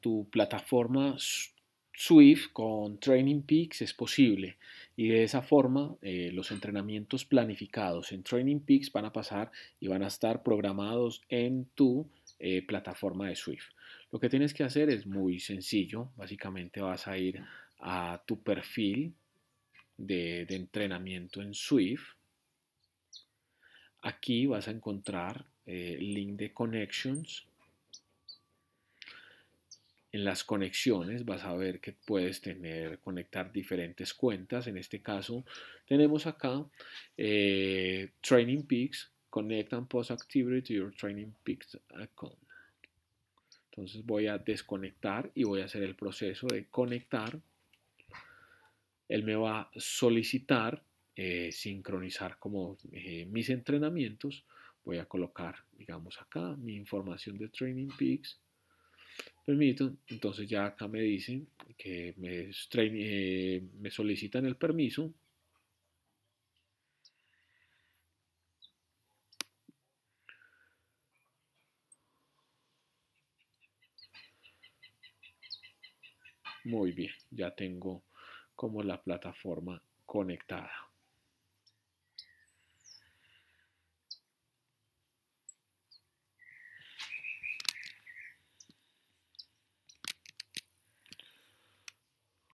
tu plataforma Swift con Training Peaks es posible y de esa forma eh, los entrenamientos planificados en Training Peaks van a pasar y van a estar programados en tu eh, plataforma de Swift. Lo que tienes que hacer es muy sencillo, básicamente vas a ir a tu perfil de, entrenamiento en Swift. Aquí vas a encontrar el eh, link de connections en las conexiones vas a ver que puedes tener, conectar diferentes cuentas. En este caso tenemos acá eh, Training Peaks, Connect and Post Activity to your Training Peaks account. Entonces voy a desconectar y voy a hacer el proceso de conectar. Él me va a solicitar eh, sincronizar como eh, mis entrenamientos. Voy a colocar, digamos acá, mi información de Training Peaks Permito, entonces ya acá me dicen que eh, me solicitan el permiso. Muy bien, ya tengo como la plataforma conectada.